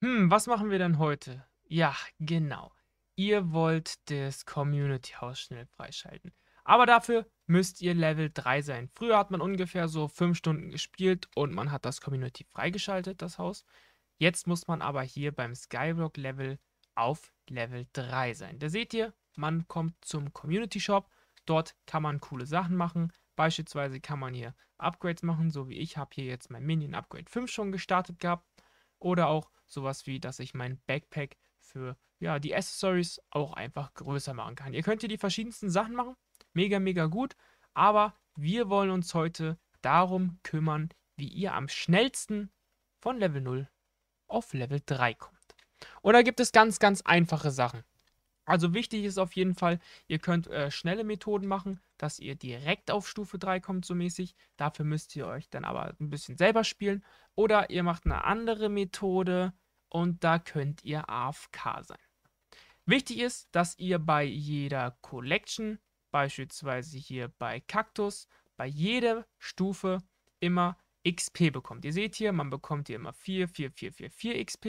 Hm, was machen wir denn heute? Ja, genau. Ihr wollt das Community House schnell freischalten. Aber dafür müsst ihr Level 3 sein. Früher hat man ungefähr so 5 Stunden gespielt und man hat das Community freigeschaltet, das Haus. Jetzt muss man aber hier beim Skyblock Level auf Level 3 sein. Da seht ihr, man kommt zum Community Shop. Dort kann man coole Sachen machen. Beispielsweise kann man hier Upgrades machen, so wie ich habe hier jetzt mein Minion Upgrade 5 schon gestartet gehabt. Oder auch Sowas wie, dass ich mein Backpack für ja, die Accessories auch einfach größer machen kann. Ihr könnt hier die verschiedensten Sachen machen. Mega, mega gut. Aber wir wollen uns heute darum kümmern, wie ihr am schnellsten von Level 0 auf Level 3 kommt. Und da gibt es ganz, ganz einfache Sachen. Also wichtig ist auf jeden Fall, ihr könnt äh, schnelle Methoden machen, dass ihr direkt auf Stufe 3 kommt so mäßig. Dafür müsst ihr euch dann aber ein bisschen selber spielen. Oder ihr macht eine andere Methode und da könnt ihr AFK sein. Wichtig ist, dass ihr bei jeder Collection, beispielsweise hier bei Kaktus, bei jeder Stufe immer XP bekommt. Ihr seht hier, man bekommt hier immer 4, 4, 4, 4, 4 XP.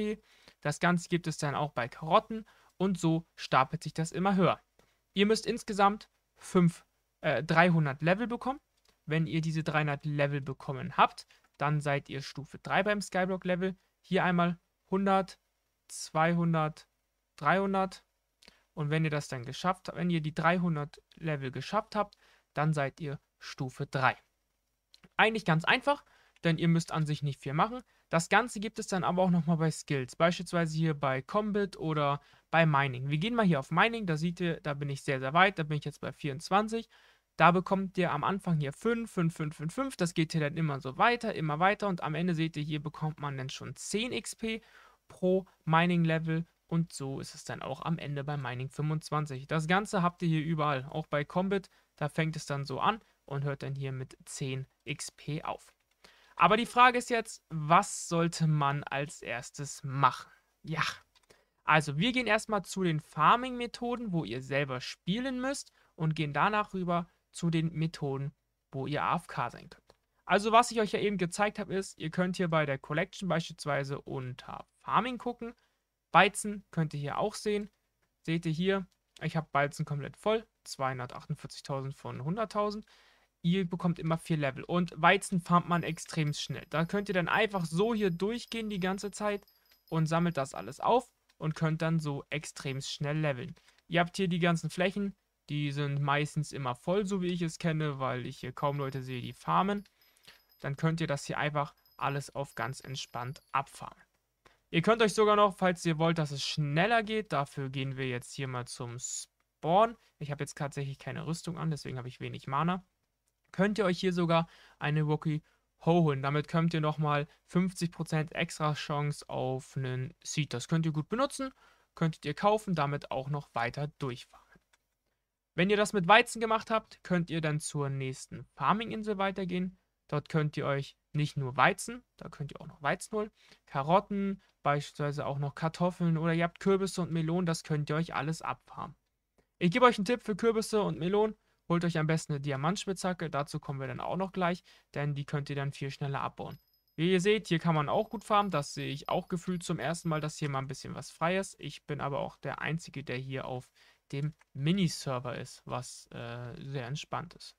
Das Ganze gibt es dann auch bei Karotten und so stapelt sich das immer höher. Ihr müsst insgesamt 5, äh, 300 Level bekommen. Wenn ihr diese 300 Level bekommen habt, dann seid ihr Stufe 3 beim Skyblock Level. Hier einmal 100, 200, 300. Und wenn ihr das dann geschafft habt, wenn ihr die 300 Level geschafft habt, dann seid ihr Stufe 3. Eigentlich ganz einfach denn ihr müsst an sich nicht viel machen. Das Ganze gibt es dann aber auch nochmal bei Skills, beispielsweise hier bei Combat oder bei Mining. Wir gehen mal hier auf Mining, da seht ihr, da bin ich sehr, sehr weit, da bin ich jetzt bei 24. Da bekommt ihr am Anfang hier 5, 5, 5, 5, 5. Das geht hier dann immer so weiter, immer weiter. Und am Ende seht ihr, hier bekommt man dann schon 10 XP pro Mining-Level. Und so ist es dann auch am Ende bei Mining 25. Das Ganze habt ihr hier überall, auch bei Combat. Da fängt es dann so an und hört dann hier mit 10 XP auf. Aber die Frage ist jetzt, was sollte man als erstes machen? Ja, also wir gehen erstmal zu den Farming-Methoden, wo ihr selber spielen müsst und gehen danach rüber zu den Methoden, wo ihr AFK sein könnt. Also was ich euch ja eben gezeigt habe, ist, ihr könnt hier bei der Collection beispielsweise unter Farming gucken. Weizen könnt ihr hier auch sehen. Seht ihr hier, ich habe Weizen komplett voll, 248.000 von 100.000 ihr bekommt immer vier Level. Und Weizen farmt man extrem schnell. Da könnt ihr dann einfach so hier durchgehen die ganze Zeit und sammelt das alles auf und könnt dann so extrem schnell leveln. Ihr habt hier die ganzen Flächen, die sind meistens immer voll, so wie ich es kenne, weil ich hier kaum Leute sehe, die farmen. Dann könnt ihr das hier einfach alles auf ganz entspannt abfarmen. Ihr könnt euch sogar noch, falls ihr wollt, dass es schneller geht, dafür gehen wir jetzt hier mal zum Spawn. Ich habe jetzt tatsächlich keine Rüstung an, deswegen habe ich wenig Mana könnt ihr euch hier sogar eine Rookie holen. Damit könnt ihr nochmal 50% extra Chance auf einen Seed. Das könnt ihr gut benutzen, könntet ihr kaufen, damit auch noch weiter durchfahren. Wenn ihr das mit Weizen gemacht habt, könnt ihr dann zur nächsten Farminginsel weitergehen. Dort könnt ihr euch nicht nur Weizen, da könnt ihr auch noch Weizen holen, Karotten, beispielsweise auch noch Kartoffeln oder ihr habt Kürbisse und Melonen, das könnt ihr euch alles abfarmen. Ich gebe euch einen Tipp für Kürbisse und Melonen. Holt euch am besten eine Diamantspitzhacke, dazu kommen wir dann auch noch gleich, denn die könnt ihr dann viel schneller abbauen. Wie ihr seht, hier kann man auch gut farmen, das sehe ich auch gefühlt zum ersten Mal, dass hier mal ein bisschen was frei ist. Ich bin aber auch der Einzige, der hier auf dem Miniserver ist, was äh, sehr entspannt ist.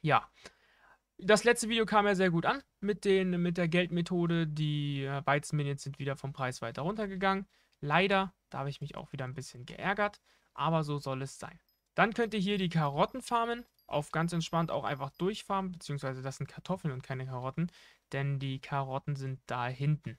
Ja, das letzte Video kam ja sehr gut an mit, den, mit der Geldmethode. Die äh, Weizenminions sind wieder vom Preis weiter runtergegangen. Leider, da habe ich mich auch wieder ein bisschen geärgert, aber so soll es sein. Dann könnt ihr hier die Karotten farmen. Auf ganz entspannt auch einfach durchfarmen, beziehungsweise das sind Kartoffeln und keine Karotten, denn die Karotten sind da hinten.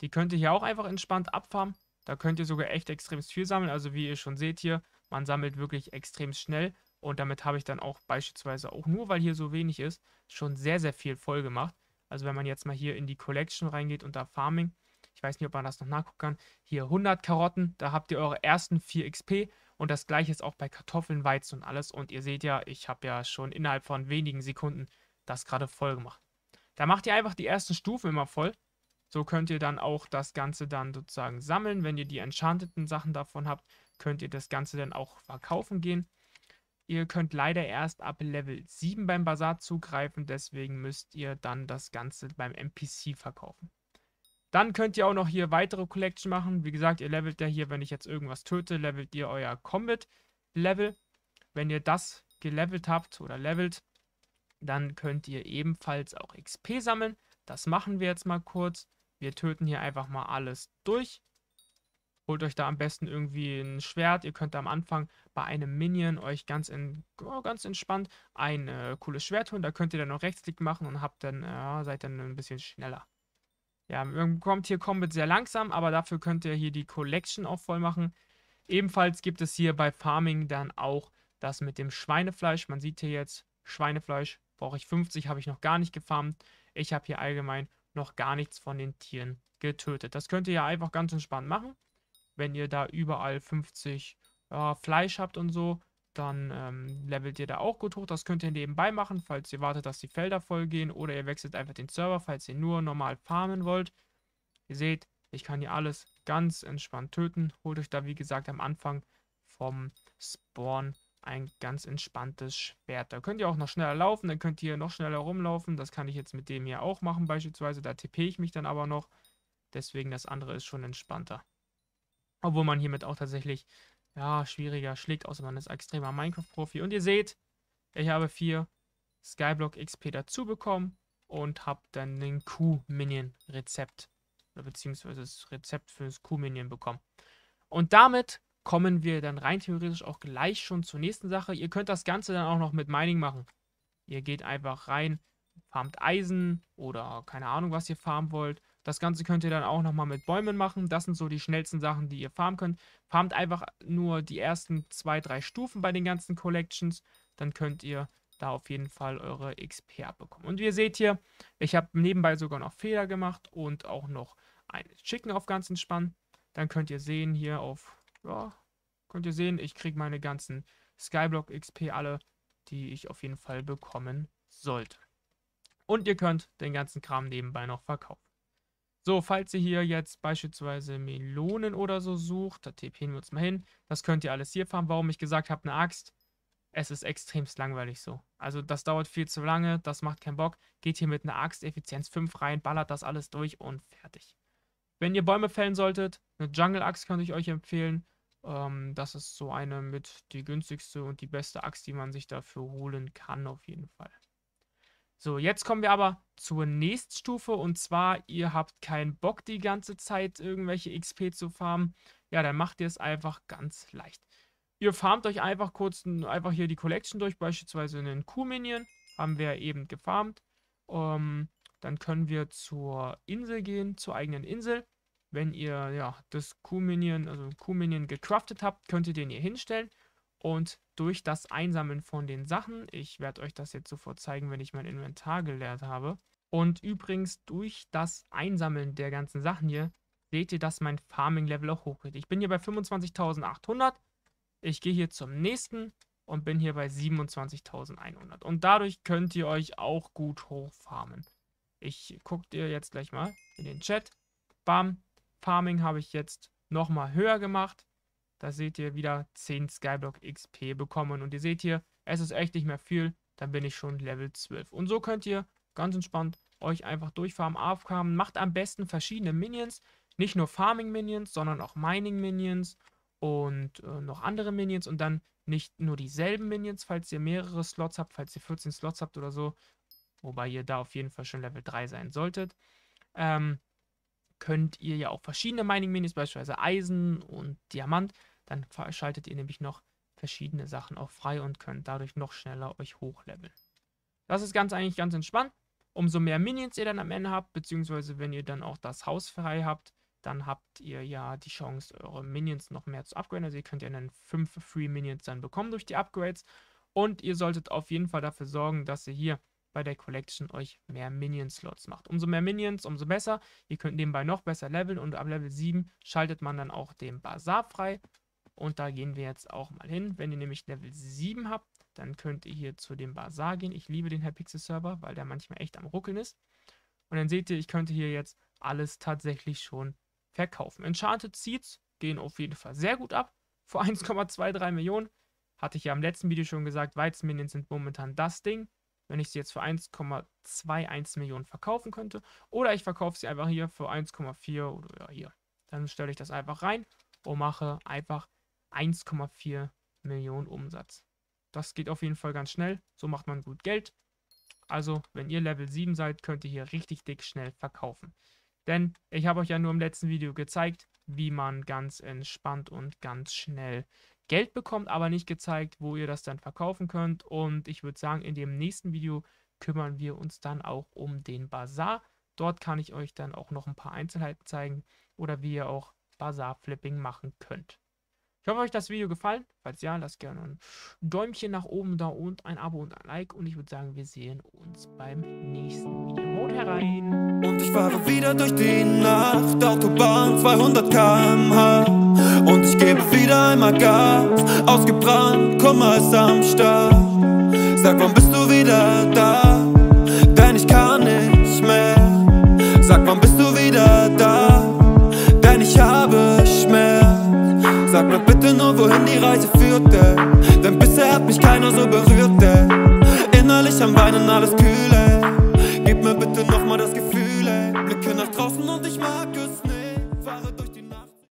Die könnt ihr hier auch einfach entspannt abfarmen. Da könnt ihr sogar echt extrem viel sammeln. Also wie ihr schon seht hier, man sammelt wirklich extrem schnell. Und damit habe ich dann auch beispielsweise, auch nur weil hier so wenig ist, schon sehr, sehr viel voll gemacht. Also wenn man jetzt mal hier in die Collection reingeht unter Farming, ich weiß nicht, ob man das noch nachgucken kann, hier 100 Karotten, da habt ihr eure ersten 4 XP und das gleiche ist auch bei Kartoffeln, Weizen und alles und ihr seht ja, ich habe ja schon innerhalb von wenigen Sekunden das gerade voll gemacht. Da macht ihr einfach die ersten Stufen immer voll. So könnt ihr dann auch das Ganze dann sozusagen sammeln. Wenn ihr die enchanteten Sachen davon habt, könnt ihr das Ganze dann auch verkaufen gehen. Ihr könnt leider erst ab Level 7 beim Bazar zugreifen, deswegen müsst ihr dann das Ganze beim NPC verkaufen. Dann könnt ihr auch noch hier weitere Collection machen. Wie gesagt, ihr levelt ja hier, wenn ich jetzt irgendwas töte, levelt ihr euer Combat-Level. Wenn ihr das gelevelt habt oder levelt, dann könnt ihr ebenfalls auch XP sammeln. Das machen wir jetzt mal kurz. Wir töten hier einfach mal alles durch. Holt euch da am besten irgendwie ein Schwert. Ihr könnt am Anfang bei einem Minion euch ganz, in, oh, ganz entspannt ein äh, cooles Schwert holen. Da könnt ihr dann noch Rechtsklick machen und habt dann, äh, seid dann ein bisschen schneller. Ja, kommt hier Combat sehr langsam, aber dafür könnt ihr hier die Collection auch voll machen. Ebenfalls gibt es hier bei Farming dann auch das mit dem Schweinefleisch. Man sieht hier jetzt, Schweinefleisch brauche ich 50, habe ich noch gar nicht gefarmt. Ich habe hier allgemein noch gar nichts von den Tieren getötet. Das könnt ihr ja einfach ganz entspannt machen, wenn ihr da überall 50 äh, Fleisch habt und so dann ähm, levelt ihr da auch gut hoch. Das könnt ihr nebenbei machen, falls ihr wartet, dass die Felder voll gehen. Oder ihr wechselt einfach den Server, falls ihr nur normal farmen wollt. Ihr seht, ich kann hier alles ganz entspannt töten. Holt euch da, wie gesagt, am Anfang vom Spawn ein ganz entspanntes Schwert. Da könnt ihr auch noch schneller laufen, dann könnt ihr noch schneller rumlaufen. Das kann ich jetzt mit dem hier auch machen beispielsweise. Da TP ich mich dann aber noch. Deswegen das andere ist schon entspannter. Obwohl man hiermit auch tatsächlich ja, schwieriger. Schlägt man Ist extremer Minecraft-Profi. Und ihr seht, ich habe vier Skyblock XP dazu bekommen und habe dann den Q-Minion-Rezept. Beziehungsweise das Rezept für das Q-Minion bekommen. Und damit kommen wir dann rein theoretisch auch gleich schon zur nächsten Sache. Ihr könnt das Ganze dann auch noch mit Mining machen. Ihr geht einfach rein, farmt Eisen oder keine Ahnung, was ihr farmen wollt. Das Ganze könnt ihr dann auch nochmal mit Bäumen machen. Das sind so die schnellsten Sachen, die ihr farmen könnt. Farmt einfach nur die ersten zwei, drei Stufen bei den ganzen Collections. Dann könnt ihr da auf jeden Fall eure XP abbekommen. Und wie ihr seht hier, ich habe nebenbei sogar noch Fehler gemacht und auch noch ein Chicken auf ganz entspannt. Dann könnt ihr sehen hier auf, ja, könnt ihr sehen, ich kriege meine ganzen Skyblock XP alle, die ich auf jeden Fall bekommen sollte. Und ihr könnt den ganzen Kram nebenbei noch verkaufen. So, falls ihr hier jetzt beispielsweise Melonen oder so sucht, da tippen wir uns mal hin. Das könnt ihr alles hier fahren. Warum ich gesagt habe, eine Axt, es ist extremst langweilig so. Also das dauert viel zu lange, das macht keinen Bock. Geht hier mit einer Axt Effizienz 5 rein, ballert das alles durch und fertig. Wenn ihr Bäume fällen solltet, eine Jungle-Axt könnte ich euch empfehlen. Ähm, das ist so eine mit die günstigste und die beste Axt, die man sich dafür holen kann auf jeden Fall. So, jetzt kommen wir aber zur nächsten Stufe und zwar, ihr habt keinen Bock die ganze Zeit irgendwelche XP zu farmen. Ja, dann macht ihr es einfach ganz leicht. Ihr farmt euch einfach kurz einfach hier die Collection durch, beispielsweise einen Q-Minion. Haben wir eben gefarmt. Ähm, dann können wir zur Insel gehen, zur eigenen Insel. Wenn ihr ja das Q-Minion, also Q-Minion gecraftet habt, könnt ihr den hier hinstellen. Und durch das Einsammeln von den Sachen, ich werde euch das jetzt sofort zeigen, wenn ich mein Inventar geleert habe. Und übrigens durch das Einsammeln der ganzen Sachen hier, seht ihr, dass mein Farming-Level auch hochgeht. Ich bin hier bei 25.800. Ich gehe hier zum nächsten und bin hier bei 27.100. Und dadurch könnt ihr euch auch gut hochfarmen. Ich gucke dir jetzt gleich mal in den Chat. Bam, Farming habe ich jetzt nochmal höher gemacht da seht ihr wieder 10 Skyblock XP bekommen. Und ihr seht hier, es ist echt nicht mehr viel, da bin ich schon Level 12. Und so könnt ihr ganz entspannt euch einfach durchfarmen, aufkamen. Macht am besten verschiedene Minions, nicht nur Farming Minions, sondern auch Mining Minions und äh, noch andere Minions und dann nicht nur dieselben Minions, falls ihr mehrere Slots habt, falls ihr 14 Slots habt oder so, wobei ihr da auf jeden Fall schon Level 3 sein solltet. Ähm, könnt ihr ja auch verschiedene Mining-Menüs, beispielsweise Eisen und Diamant, dann schaltet ihr nämlich noch verschiedene Sachen auch frei und könnt dadurch noch schneller euch hochleveln. Das ist ganz eigentlich ganz entspannt. Umso mehr Minions ihr dann am Ende habt, beziehungsweise wenn ihr dann auch das Haus frei habt, dann habt ihr ja die Chance, eure Minions noch mehr zu upgraden. Also ihr könnt ja dann 5 Free Minions dann bekommen durch die Upgrades. Und ihr solltet auf jeden Fall dafür sorgen, dass ihr hier bei der Collection euch mehr Minion-Slots macht. Umso mehr Minions, umso besser. Ihr könnt nebenbei noch besser leveln und ab Level 7 schaltet man dann auch den Bazar frei. Und da gehen wir jetzt auch mal hin. Wenn ihr nämlich Level 7 habt, dann könnt ihr hier zu dem Bazar gehen. Ich liebe den Hypixel Server, weil der manchmal echt am ruckeln ist. Und dann seht ihr, ich könnte hier jetzt alles tatsächlich schon verkaufen. Enchanted Seeds gehen auf jeden Fall sehr gut ab. Vor 1,23 Millionen. Hatte ich ja im letzten Video schon gesagt, Weizenminions sind momentan das Ding wenn ich sie jetzt für 1,21 Millionen verkaufen könnte. Oder ich verkaufe sie einfach hier für 1,4 oder ja, hier. Dann stelle ich das einfach rein und mache einfach 1,4 Millionen Umsatz. Das geht auf jeden Fall ganz schnell. So macht man gut Geld. Also, wenn ihr Level 7 seid, könnt ihr hier richtig dick schnell verkaufen. Denn ich habe euch ja nur im letzten Video gezeigt, wie man ganz entspannt und ganz schnell Geld bekommt, aber nicht gezeigt, wo ihr das dann verkaufen könnt. Und ich würde sagen, in dem nächsten Video kümmern wir uns dann auch um den Bazar. Dort kann ich euch dann auch noch ein paar Einzelheiten zeigen oder wie ihr auch Bazar-Flipping machen könnt. Ich hoffe, euch das Video gefallen. Falls ja, lasst gerne ein Däumchen nach oben da und ein Abo und ein Like. Und ich würde sagen, wir sehen uns beim nächsten Video. Mond herein! Und ich fahre wieder durch die Nacht, Autobahn 200 km/h. Und ich gebe wieder einmal Gas, ausgebrannt, Kummer ist am Start. Sag, wann bist du wieder da? Denn ich kann nicht mehr. Sag, wann bist du wieder da? Denn ich habe Schmerz. Sag mir bitte nur, wohin die Reise führte. Denn bisher hat mich keiner so berührt, ey. Innerlich am Weinen alles kühle ey. Gib mir bitte nochmal das Gefühl, ey. Blicke nach draußen und ich mag es.